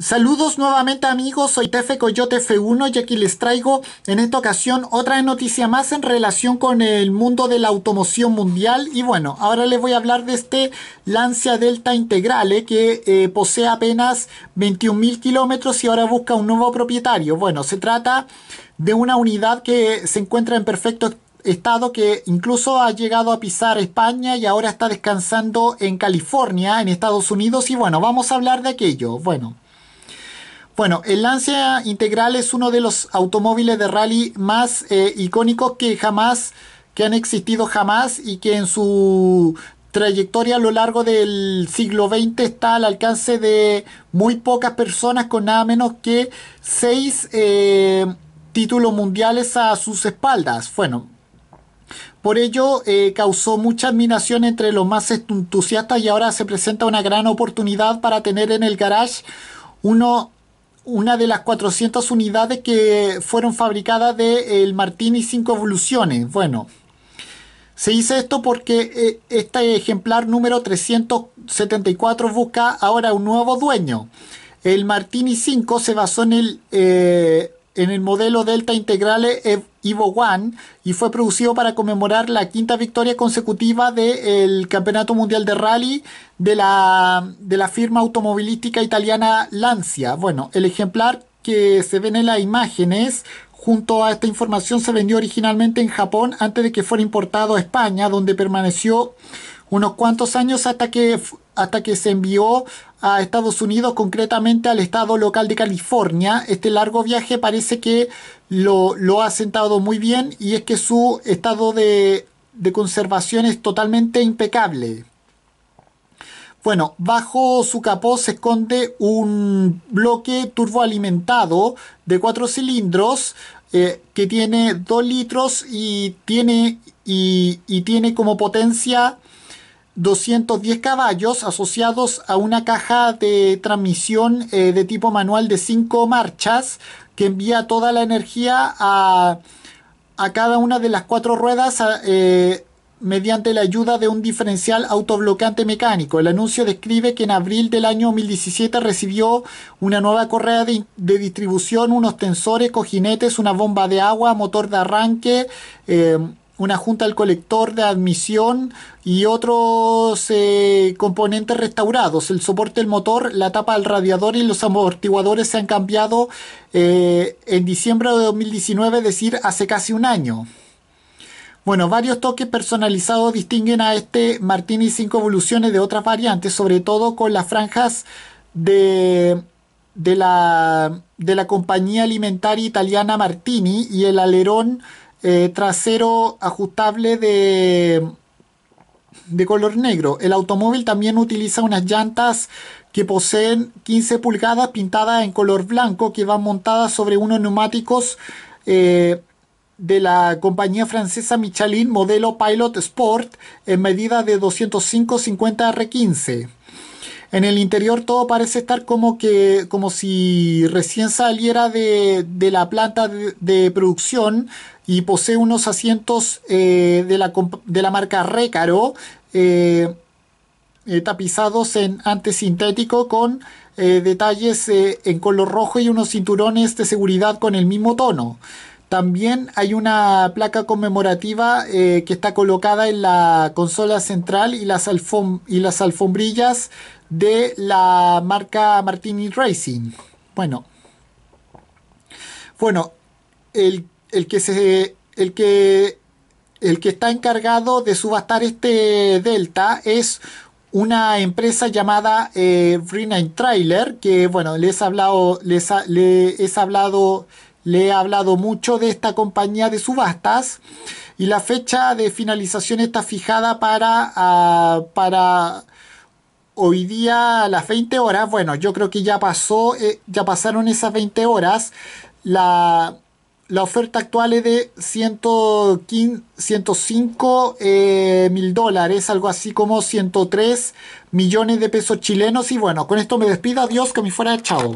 Saludos nuevamente amigos, soy Tefe Coyote F1 y aquí les traigo en esta ocasión otra noticia más en relación con el mundo de la automoción mundial y bueno, ahora les voy a hablar de este Lancia Delta Integrale eh, que eh, posee apenas 21.000 kilómetros y ahora busca un nuevo propietario. Bueno, se trata de una unidad que se encuentra en perfecto estado que incluso ha llegado a pisar España y ahora está descansando en California, en Estados Unidos y bueno, vamos a hablar de aquello. Bueno. Bueno, el Lancia Integral es uno de los automóviles de rally más eh, icónicos que jamás, que han existido jamás y que en su trayectoria a lo largo del siglo XX está al alcance de muy pocas personas con nada menos que seis eh, títulos mundiales a sus espaldas. Bueno, por ello eh, causó mucha admiración entre los más entusiastas y ahora se presenta una gran oportunidad para tener en el garage uno una de las 400 unidades que fueron fabricadas del eh, Martini 5 Evoluciones. Bueno, se dice esto porque eh, este ejemplar número 374 busca ahora un nuevo dueño. El Martini 5 se basó en el eh, en el modelo Delta Integrale Evo One y fue producido para conmemorar la quinta victoria consecutiva del Campeonato Mundial de Rally de la, de la firma automovilística italiana Lancia. Bueno, el ejemplar que se ven en las imágenes junto a esta información se vendió originalmente en Japón antes de que fuera importado a España, donde permaneció unos cuantos años hasta que hasta que se envió a Estados Unidos, concretamente al estado local de California. Este largo viaje parece que lo, ha sentado muy bien y es que su estado de, conservación es totalmente impecable. Bueno, bajo su capó se esconde un bloque turboalimentado de cuatro cilindros eh, que tiene 2 litros y tiene, y tiene como potencia 210 caballos asociados a una caja de transmisión eh, de tipo manual de 5 marchas que envía toda la energía a, a cada una de las cuatro ruedas eh, mediante la ayuda de un diferencial autobloqueante mecánico. El anuncio describe que en abril del año 2017 recibió una nueva correa de, distribución, unos tensores, cojinetes, una bomba de agua, motor de arranque. Eh, una junta al colector de admisión y otros eh, componentes restaurados. El soporte del motor, la tapa del radiador y los amortiguadores se han cambiado eh, en diciembre de 2019, es decir, hace casi un año. Bueno, varios toques personalizados distinguen a este Martini 5 Evoluciones de otras variantes, sobre todo con las franjas de, de, la, de la compañía alimentaria italiana Martini y el alerón eh, trasero ajustable de, de color negro. El automóvil también utiliza unas llantas que poseen 15 pulgadas pintadas en color blanco que van montadas sobre unos neumáticos eh, de la compañía francesa Michelin modelo Pilot Sport en medida de 205-50 R15. En el interior todo parece estar como que, como si recién saliera de, la planta de, producción y posee unos asientos eh, de, la, marca Recaro, eh, eh, tapizados en sintético con detalles en color rojo y unos cinturones de seguridad con el mismo tono. También hay una placa conmemorativa eh, que está colocada en la consola central y las, y las alfombrillas de la marca Martini Racing. Bueno, bueno el, que se, el, que, el que está encargado de subastar este Delta es una empresa llamada eh, Trailer, que bueno, les, hablado, les, ha, les he hablado le he hablado mucho de esta compañía de subastas y la fecha de finalización está fijada para, ah, para hoy día a las 20 horas. Bueno, yo creo que ya pasó, eh, ya pasaron esas 20 horas. La, la oferta actual es de 105 eh, mil dólares, algo así como 103 millones de pesos chilenos. Y bueno, con esto me despido. Adiós, que me fuera. Chao.